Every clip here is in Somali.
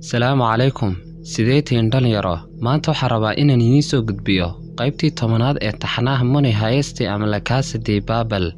salaamu calaykum sideetiin dhalinyaro maanta waxaa rabaa inaan idiin soo gudbiyo qaybtii tobanaad ee taxanaha money hayesti ama lakaasa dei baabal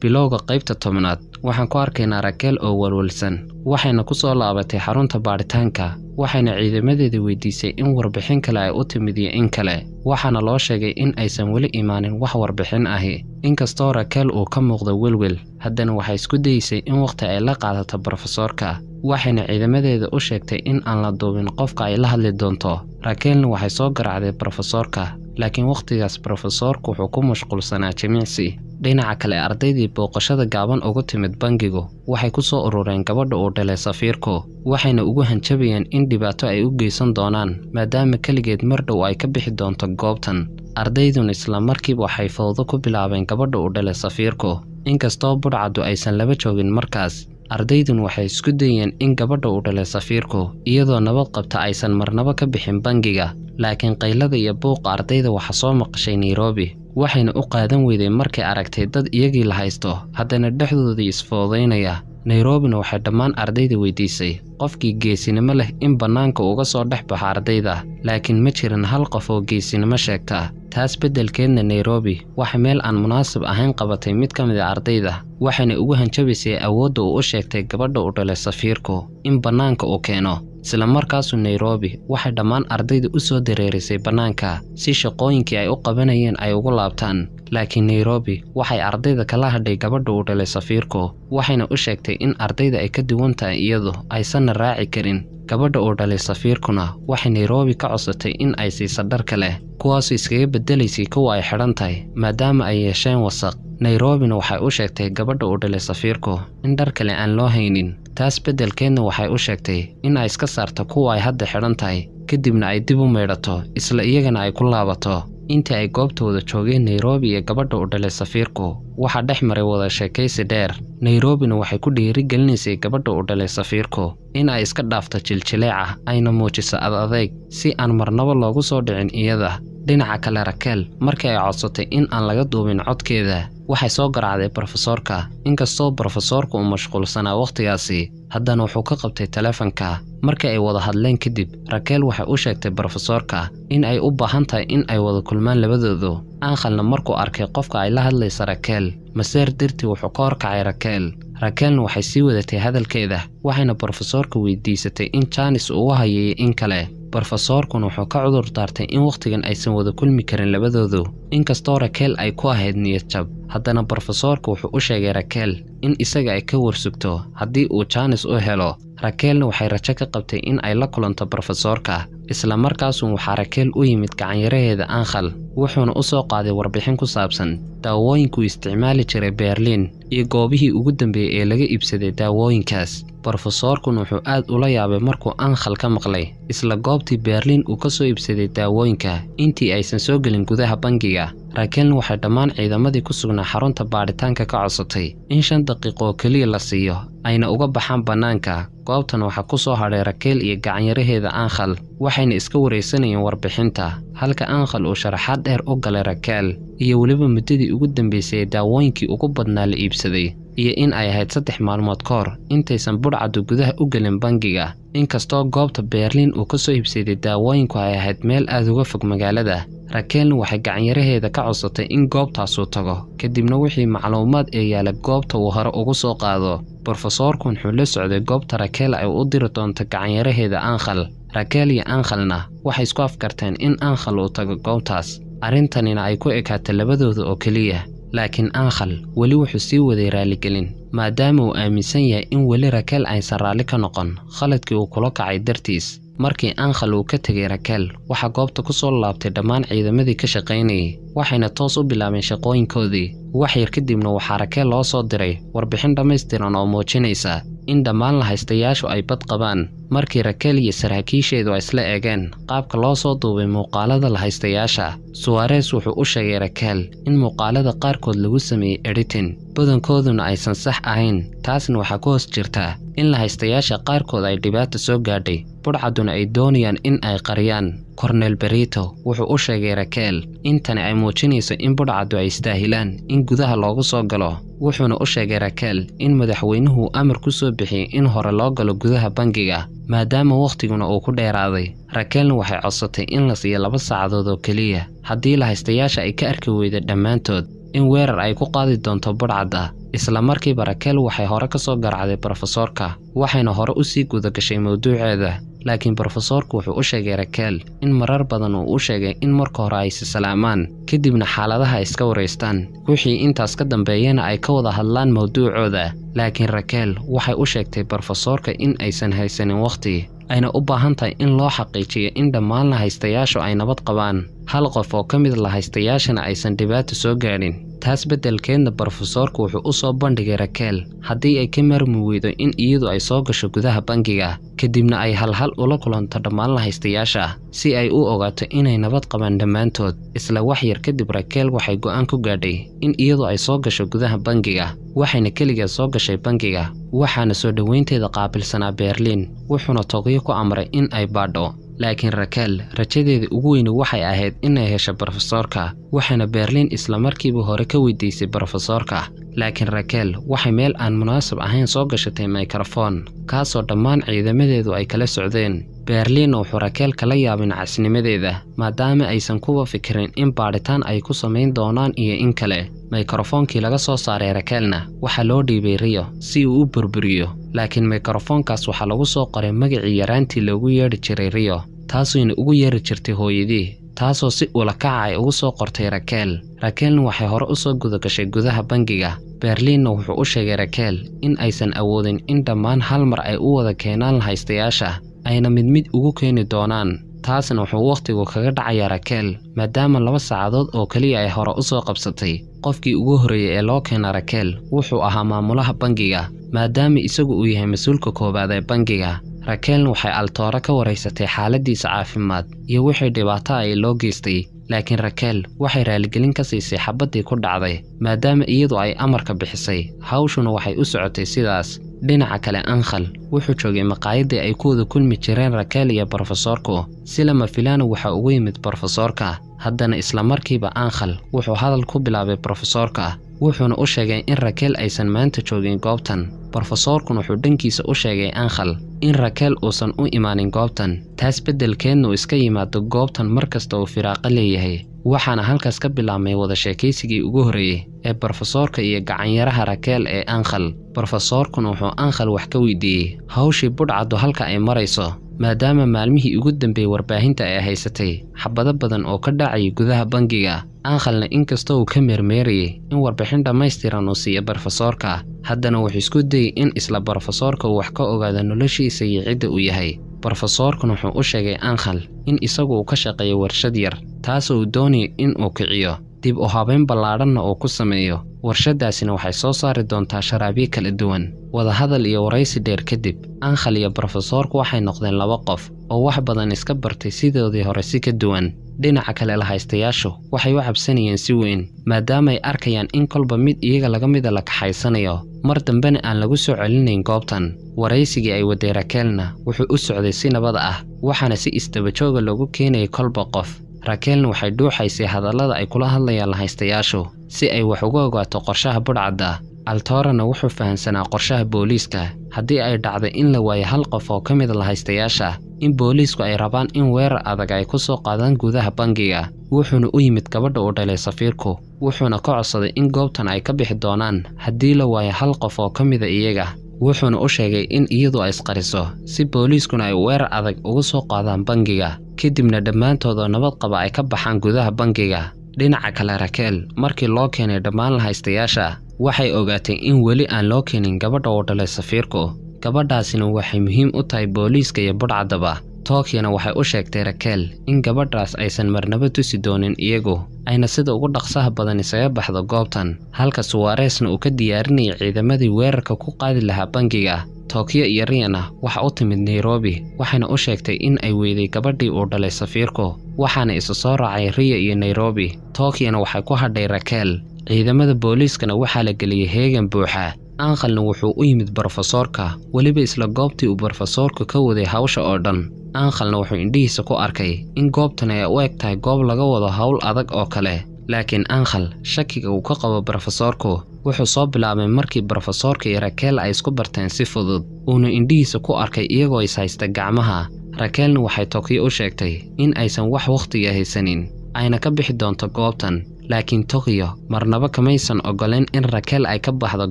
bilowga qaybta tobnaad waxaan ku arkaynaa rakeel oo walwalsan waxayna ku soo laabatay xarunta baadhitaanka waxayna ciidamadeeda weydiisay in warbixin kale ay u timid iyo in kale waxaana loo sheegay in aysan weli imaanin wax warbixin ahi inkastoo rakeel uu ka muuqda welwel haddana waxay isku dayeysay in wakhti ay la qaadato brofesoorka waxayna ciidamadeeda u sheegtay in aan la duubin qofka ay la hadli doonto rakeelna waxay soo garaacday brofesoorka laakiin wakhtigaas brofesoorku wuxuu ku mashquulsanaa jimicsi dhinaca kale ardaydii booqashada gaaban ugu timid bangigu waxay ku soo urureen gabadha uu dhalay safiirku waxayna ugu hanjabayeen in dhibaato ay u geysan doonaan maadaama keligeed mar dhow ay ka bixi doonto goobtan ardayduna isla markiiba waxay fawdo ku bilaabeen gabadha uu dhalay safiirku inkastoo budhcaddu aysan laba joogin markaas ardaydun waxay isku dayeen in gabadha uu dhalay safiirku iyadoo nabad qabta aysan marnabo ka bixin bangiga laakiin qaylada iyo buuqa ardayda waxa soo maqashay nairobi waxayna u qaadan weydeen markay aragtay dad iyagii la haysto haddana dhexdoodii isfoodaynaya nairobina waxay dhammaan ardayda weydiisay qofkii geesinimo leh in bannaanka uga soo dhex baxa ardayda laakiin ma jiran hal qof oo geesinimo sheegta taas beddelkeedna nairobi waxa meel aan munaasib ahayn qabatay mid ka mid a ah ardayda waxayna ugu hanjabaysay awoodda uu u sheegtay gabadha u dhalay safiirku in bannaanka uu keeno isla markaasu nairobi waxay dhammaan ardayda u soo dareerisay bannaanka si shaqooyinkii ay u qabanayeen ay ugu laabtaan laakiin nairobi waxay ardayda kala hadhay gabadha u dhalay safiirku waxayna u sheegtay in ardayda ay ka duwan tahay iyadu aysan ayna raaci karin gabadha uu dhalay safiirkuna waxay nairobi ka codsatay in ay siisa dhar kaleh kuwaasu iskaga bedelaysay kuwa ay xidhan tahay maadaama ay yeesheen wasaq nairobina waxay u sheegtay gabadha uu dhalay safiirku in dhar kale aan loo haynin taas beddelkeedna waxay u sheegtay in ay iska saarto kuwa ay hadda xidhan tahay kadibna ay dib u maydhato isla iyagana ay ku laabato intii ay goobta wada joogeen nairobi ee gabadha u dhalay safiirku waxaa dhex maray wada sheekaysi dheer nairobina waxay ku dhiiri gelinaysay gabadha u dhalay safiirku in ay iska dhaafta jiljileeca ayna muujiso ad adayg si aan marnabo loogu soo dhicin iyada dhinaca kale rakeel markii ay codsatay in aan laga duubin codkeeda waxay soo garaacday brofesoorka inkastoo brofesoorka uu mashquulsanaa wakhtigaasi haddana wuxuu ka qabtay taleefanka markii ay wada hadleen kadib rakeel waxay u sheegtay brofesoorka in ay u baahan tahay in ay wada kulmaan labadoodu aankhalna markuu arkay qofka ay la hadlaysa rakeel maseer dirtii wuxuu ka horkacay rakeel rakeelna waxay sii wadatay hadalkeeda waxayna brofesoorka weydiisatay in jaanis uu u hayayay in kale brofesoorkuna wuxuu ka cudur daartay in wakhtigan aysan wada kulmi karin labadoodu inkastoo rakeel ay ku ahayd niyadjab haddana brofesoorku wuxuu u sheegay rakeel in isaga ay ka warsugto haddii uu jaanis u helo rakeelna waxay rajo ka qabtay in ay la kulanto brofesoorka isla markaasuu xarakeel u yimid gacanyaraheeda ankhal wuxuuna u soo qaaday warbixin ku saabsan daawooyinkuu isticmaali jiray berliin iyo goobihii ugu dambeeyey ee laga iibsaday daawooyinkaas brofesoorkuna wuxuu aad ula yaabay markuu ankhal ka maqlay isla goobtii berliin uu ka soo iibsaday daawooyinka intii aysan soo gelin gudaha bangiga laakiin waxay dhammaan ciidamadii ku sugnaa xarunta baadhitaanka ka codsatay in shan daqiiqo oo keliya la siiyo ayna uga baxaan bannaanka goobtan waxaa ku soo hadhay rakeel iyo gacanyaraheeda aankhal waxayna iska waraysanayeen warbixinta halka aankhal uu sharaxaad dheer u galay rakeel iyo weliba muddadii ugu dambaysay ee daawooyinkii ugu badnaa la iibsaday iyo in ay ahayd saddex maalmood koor intaysan budhcaddu gudaha u gelin bangiga inkastoo goobta berliin uu ka soo hibsaday daawooyinku ay ahayd meel aada uga fog magaalada rakeeln waxay gacanyaraheeda ka codsatay in goobtaasuu tago kadibna wixii macluumaad ee yaala goobta uu hore ugu soo qaado brofesoorku wuxuu la socday goobta rakeel ay u diri doonta gacanyaraheeda ankhal rakeel iyo ankhalna waxay isku afkarteen in ankhal uu tago goobtaas arrintanina ay ku ekaata labadooda oo keliya laakiin aankhal weli wuxuu sii waday raalligelin maadaama uu aaminsan yahay in weli rakeel aysan raalli ka noqon khaladkii uu kula kacay dartiis markii aankhal uu ka tegay rakeel waxaa goobta ku soo laabtay dhammaan ciidamadii ka shaqaynayay waxayna toos u bilaabeen shaqooyinkoodii wax yar kadibna waxaa rakeel loo soo diray warbixin dhammaystiran oo muujinaysa in dhammaan la haystayaashu ay bad qabaan markii rakeel iyo saraakiisheedu ay isla eegeen qaabka loo soo duubay muuqaalada la haystayaasha suwarees wuxuu u sheegay rakeel in muuqaalada qaarkood lagu sameeyey editin badankooduna aysan sax ahayn taasna waxaa ku hoos jirta in la haystayaasha qaarkood ay dhibaata soo gaadhay budhcadduna ay doonayaan in ay qariyaan kornel berito wuxuu u sheegay rakeel in tani ay muujinayso in budhcadu ay istaahilaan in gudaha loogu soo galo wuxuuna u sheegay rakeel in madaxweynuhu amar ku soo bixiyey in hore loo galo gudaha bangiga maadaama wakhtiguna uu ku dheeraaday rakeelna waxay codsatay in la siiyo laba saacadood oo keliya haddii la haystayaasha ay ka arki weyday dhammaantood in weerar ay ku qaadi doonto budhcad ah isla markiiba rakeel waxay hore ka soo garacday brofesoorka waxayna hore u sii gudagashay mawduuceeda laakiin brofesoorku wuxuu u sheegay rakeel in marar badan uu u sheegay in marka hore ay sisalaamaan kadibna xaaladaha ay iska waraystaan wixii intaas ka dambeeyana ay ka wada hadlaan mawduucooda laakiin rakeel waxay u sheegtay brofesoorka in aysan haysanin wakhti ayna u baahan tahay in loo xaqiijiyo in dhammaan la haystayaashu ay nabad qabaan hal qof oo ka mid la haystayaashana aysan dhibaata soo gaadhin taas beddelkeedna brofesoorku wuxuu u soo bandhigay rakeel haddii ay ka marmi weydo in iyadu ay soo gasho gudaha bangiga kadibna ay halhal ula kulanto dhammaan lahaystayaasha si ay u ogaato inay nabad qabaan dhammaantood isla wax yar kadib rakeel waxay go'aan ku gaadhay in iyadu ay soo gasho gudaha bangiga waxayna keligeed soo gashay bangiga waxaana soo dhoweynteeda qaabilsanaa berliin wuxuuna toqiyo ku amray in ay baadho laakiin rakeel rajadeeda ugu weyni waxay ahayd inay hesho brofesoorka waxaana berliin isla markiiba hore ka weydiisay brofesoorka laakiin rakeel waxay meel aan munaasab ahayn soo gashatay mikrofon kaasoo dhammaan ciidamadeedu ay kala socdeen berliin wuxuu rakeel kala yaabin casnimadeeda maadaama aysan kuwa fikirin in baadhitaan ay ku samayn doonaan iyo in kale mikrofoonkii laga soo saaray rakeelna waxaa loo dhiibay riyo si uu u burburiyo laakiin mikrofoonkaas waxaa lagu soo qoray magacii yaraantii loogu yeedhi jiray riyo taasuyna ugu yeeri jirtay hooyadii taasoo si ulakaca ah ay ugu soo qortay rakeel rakeelna waxay hore u soo gudagashay gudaha bangiga berliinna wuxuu u sheegay rakeel in aysan awoodin in dhammaan hal mar ay u wada keenaan lahaystayaasha ayna mid mid ugu keeni doonaan taasna wuxuu wakhtigu kaga dhacayaa rakeel maadaama laba saacadood oo keliya ay hore u soo qabsatay qofkii ugu horreeyey ee loo keena rakeel wuxuu ahaa maamulaha bangiga maadaama isagu uu yahay mas-uulka koowaad ee bangiga raquel waxay altoora ka waraysatay xaaladdiisa caafimaad iyo wixii dhibaato ay loo geystay laakiin rakeel waxay raaligelin ka siisay xabaddii ku dhacday maadaama iyadu ay amarka bixisay hawshuna waxay u socotay sidaas dhinaca kale ankhal wuxuu joogay maqaayaddii ay ku wada kulmi jireen rakeel iyo brofesoorku si lama filaana waxaa ugu yimid brofesoorka haddana isla markiiba ankhal wuxuu hadal ku bilaabay brofesoorka wuxuuna u sheegay in rakeel aysan maanta joogin goobtan brofesoorkun wuxuu dhankiisa u sheegay ankhal in rakeel uusan u imaanin goobtan taas beddelkeedna uu iska yimaado goobtan mar kasta uu firaaqo leeyahay waxaana halkaas ka bilaabmay wada sheekaysigii ugu horreeyey ee brofesoorka iyo gacanyaraha rakeel ee ankhal brofesoorkun wuxuu ankhal wax ka weydiiyey hawshii budhcaddu halka ay marayso maadaama maalmihii ugu dambeeyey warbaahinta ay haysatay xabado badan oo ka dhacayay gudaha bangiga aankhalna inkasta uu ka meermeerayay in warbixin dhammaystiran uu siiyo brofesoorka haddana wuxuu isku dayey in isla brofesoorka uu wax ka ogaado noloshiisa iyo cidda uu yahay brofesoorkan wuxuu u sheegay aankhal in isagu uu ka shaqeeyo warshad yar taasoo uu doonayay in uu kiciyo dib u habeyn ballaadhanna uu ku sameeyo warshaddaasina waxay soo saari doontaa sharaabyo kala duwan wadahadal iyo waraysi dheer kadib ankhal iyo brofesoorku waxay noqdeen laba qof oo wax badan iska bartay sidoodii hore si ka duwan dhinaca kale lahaystayaashu waxay u cabsanayeen si weyn maadaamaay arkayaan in kolba mid iyaga laga mida la kaxaysanayo mar dambena aan lagu soo celinayn goobtan waraysigii ay wadeerakeelna wuxuu u socday si nabad ah waxaana si isdabajooga loogu keenayay kolba qof rakeelna waxay dhuuxaysay hadallada ay kula hadlayaan lahaystayaashu si ay wax uga ogaato qorshaha budhcadda altoorana wuxuu fahamsanaa qorshaha booliiska haddii ay dhacday in la waayo hal qof oo ka mida ah lahaystayaasha in booliisku ay rabaan in weerar adag ay ku soo qaadaan gudaha bangiga wuxuuna u yimid gabadha uu dhalay safiirku wuxuuna ka codsaday in goobtan ay ka bixi doonaan haddii la waayo hal qof oo ka mida ah iyaga wuxuuna u sheegay in iyadu ay isqariso si booliiskuna ay weerar adag uga soo qaadaan bangiga kadibna dhammaantooda nabad qaba ay ka baxaan gudaha bangiga dhinaca kale rakeel markii loo keenay dhammaan lahaystayaasha waxay ogaatay in weli aan loo keenin gabadha uu dhalay safiirku gabadhaasina waxay muhiim u tahay booliiska iyo budhcaddaba tookiyana waxay u sheegtay rakeel in gabadhaas aysan marnabo tusi doonin iyagu ayna sida ugu dhaqsaha badan isaga baxdo goobtan halka suwaareesna uu ka diyaarinayay ciidamadii weerarka ku qaadi lahaa bangiga tookiyo iyo riyana waxa u timid nairobi waxayna u sheegtay in ay weyday gabadhii uu dhalay safiirku waxaana isa soo raacay riya iyo nairobi tookiyana waxay ku hadhay rakeel ciidamada booliiskana waxaa la geliyey heegan buuxa aankhalna wuxuu u yimid brofesoorka weliba isla goobtii uu brofesoorku ka waday hawsha oo dhan aankhalna wuxuu indhihiisa ku arkay in goobtan ay u eg tahay goob laga wado howl adag oo kale laakiin aankhal shakiga uu ka qabo brofesoorku wuxuu soo bilaabay markii brofesoorka iyo rakeel ay isku barteen si fudud uuna indhihiisa ku arkay iyagoo is haysta gacmaha rakeelna waxay tokiyo u sheegtay in aysan wax wakhtiga haysanin ayna ka bixi doonto goobtan laakiin tokiyo marnaba kamaysan ogoleyn in rakeel ay ka baxdo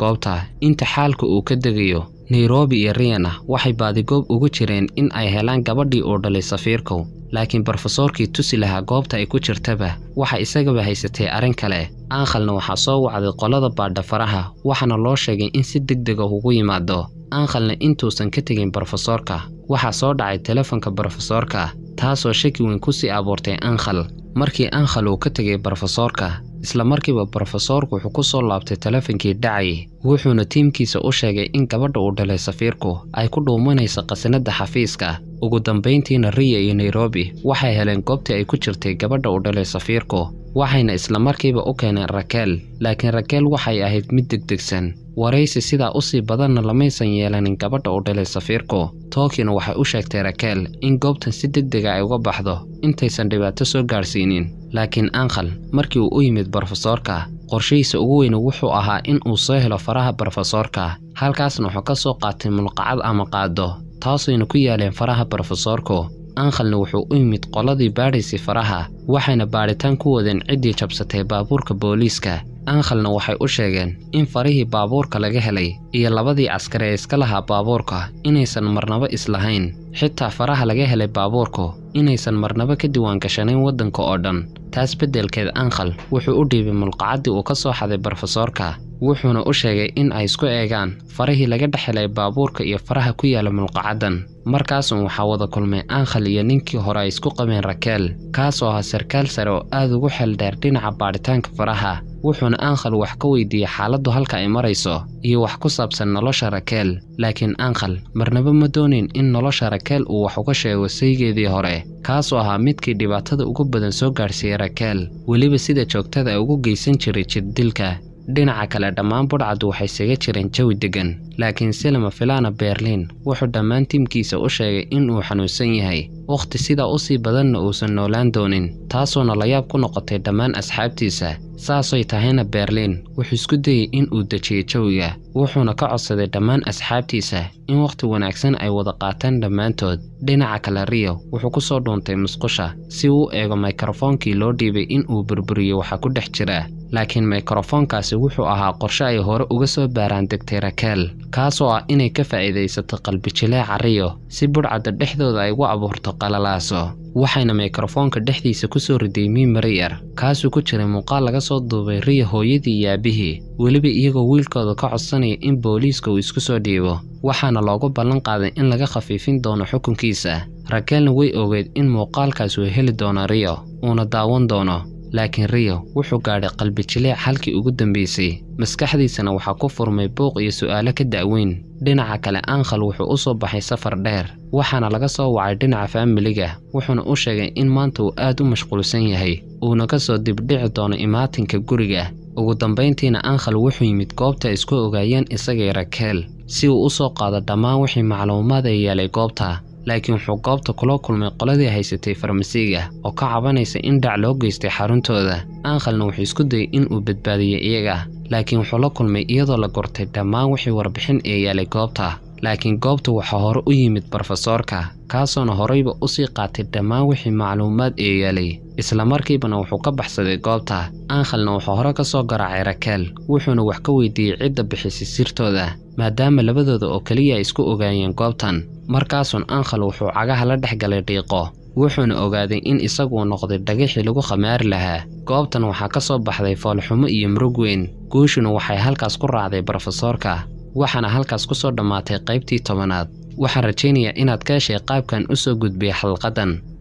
goobta inta xaalka uu ka degayo nairobi iyo riyan ah waxay baadigoob ugu jireen in ay helaan gabadhii uu dhalay safiirkow laakiin brofesoorkii tusi lahaa goobta ay ku jirtaba waxa isagaba haysatay arrin kale aankhalna waxaa soo wacday qolada baadha faraha waxaana loo sheegay in si deg deg ah ugu yimaado aankhalna intuusan ka tegin brofesoorka waxaa soo dhacay telefonka brofesoorka ah, taasoo shaki weyn ku sii abuurtay aankhal markii ankhal uu ka tegay brofesoorka isla markiiba brofesoorku wuxuu ku soo laabtay teleefankii dhacay wuxuuna tiimkiisa u sheegay in gabadha uu dhalay safiirku ay ku dhuumanayso qasinada xafiiska ugu dambayntiina riya iyo nairobi waxay heleen goobtii ay ku jirtay gabadha uu dhalay safiirku waxayna islamarkiiba u keeneen rakeel laakiin rakeel waxay ahayd mid degdegsan waraysi sidaa u sii badanna lamaysan yeelanin gabadha uu dhalay safiirku tookina waxay u sheegtay rakeel in goobtan si deg dega ah ay uga baxdo intaysan dhibaato soo gaadhsiinin laakiin ankhal markii uu u yimid brofesoorka qorshihiisa ugu weyne wuxuu ahaa in uu soo helo faraha brofesoorka halkaasna wuxuu ka soo qaatay mulqacad ama qaado taasayna ku yaaleen faraha brofesoorko ankhalna wuxuu u yimid qoladii baadhaysay faraha waxayna baadhitaan ku wadeen ciddii jabsatay baabuurka booliiska ankhalna waxay u sheegeen in farihii baabuurka laga helay iyo labadii caskari ee iska lahaa baabuurka inaysan marnabo islahayn xitaa faraha laga helay baabuurku inaysan marnabo ka diwaangashanayn waddanka oo dhan taas beddelkeed ankhal wuxuu u dhiibay mulqacaddii uu ka soo xaday brofesoorka wuxuuna u sheegay in ay isku eegaan farihii laga dhexelay baabuurka iyo faraha ku yaala mulqacaddan markaasuun waxaa wada kulmay ankhal iyo ninkii hore ay isku qabeen rakeel kaas oo ahaa sarkaal sare oo aad ugu xeeldheer dhinaca baadhitaanka faraha wuxuuna ankhal wax ka weydiiyey xaaladdu halka ay marayso iyo wax ku saabsan nolosha rakeel laakiin ankhal marnaba ma doonayn in nolosha rakeel uu wax uga sheego saygeedii hore kaasoo ahaa midkii dhibaatada ugu badan soo gaadhsiiyey rakeel weliba sida joogtada ay ugu geysan jiray jiddilka dhinaca kale dhammaan budhcadu waxay isaga jireen jawi deggan laakiin silama lama filaana ah berliin wuxuu dhammaan tiimkiisa u sheegay in uu xanuunsan yahay wakhti sidaa u sii badanna uusan noolaan doonin taasoona layaab ku noqotay dhammaan asxaabtiisa saasay tahayna berliin wuxuu isku dayey in uu dejiyey jawiga wuxuuna ka codsaday dhammaan asxaabtiisa in wakhti wanaagsan ay wada qaataan dhammaantood dhinaca kale riyo wuxuu ku soo dhuuntay musqusha si uu eego mikrofoonkii loo dhiibay in uu burburiyo waxa ku dhex jira laakiin mikrofoonkaasi wuxuu ahaa qorshe ay hore uga soo baaraan degtay rakeel kaasoo ah inay ka faa'iidaysato qalbijileeca riyo si budhcadda dhexdooda ay ugu abuurto qalalaaso waxayna mikrofoonka dhexdiisa ku soo riday miimari yar kaasuu ku jiray muuqaal laga soo duubay riya hooyadii iyo aabihii weliba iyagoo wiilkooda ka codsanaya in booliiska uu isku soo dhiibo waxaana loogu ballan qaaday in laga khafiifin doono xukunkiisa rakeelna way ogeyd in muuqaalkaas uu heli doono riyo uuna daawan doono laakiin riyo wuxuu gaadhay qalbi jileec halkii ugu dambaysay maskaxdiisana waxaa ku furmay buuq iyo su'aalo ka da'weyn dhinaca kale ankhal wuxuu u soo baxay safar dheer waxaana laga soo wacay dhinaca faamiliga wuxuuna u sheegay in maanta uu aad u mashquulsan yahay uuna ka soo dibdhici doono imaatinka guriga ugu dambayntiina ankhal wuxuu yimid goobta isku ogaayeen isagay rakeel si uu u soo qaado dhammaan wixii macluumaad ay yeelay goobta laakiin wuxuu goobta kula kulmay qoladii haysatay farmasiiga ah oo ka cabanaysa in dhac loo geystay xaruntooda aankhalna wuxuu isku dayay in uu badbaadiyey iyaga laakiin wuxuu la kulmay iyadoo la gortay dhammaan wixii warbixin ee yaalay goobta laakiin goobta waxaa hore u yimid brofesoorka kaasoona horeyba sii qaatay dhammaan wixii macluumaad ee yaalay islamarkiibana wuxuu ka baxsaday goobta aankhalna wuxuu hore ka soo garaacay rakeel wuxuuna wax ka weydiiyey cidda bixisay sirtooda maadaama labadooda oo keliya ay isku ogaayeen goobtan markaasun ankhal wuxuu cagaha la dhex galay dhiiqo wuxuuna ogaaday in isaguu noqday dhagixii lagu khamaari lahaa goobtan waxaa ka soo baxday foolxumo iyo murug weyn guushuna waxay halkaas ku raacday brofesoorka waxaana halkaas ku soo dhammaatay qaybtii tobanaad waxaan rajaynayaa inaad ka heshay qaabkan u soo gudbiyay xalqadan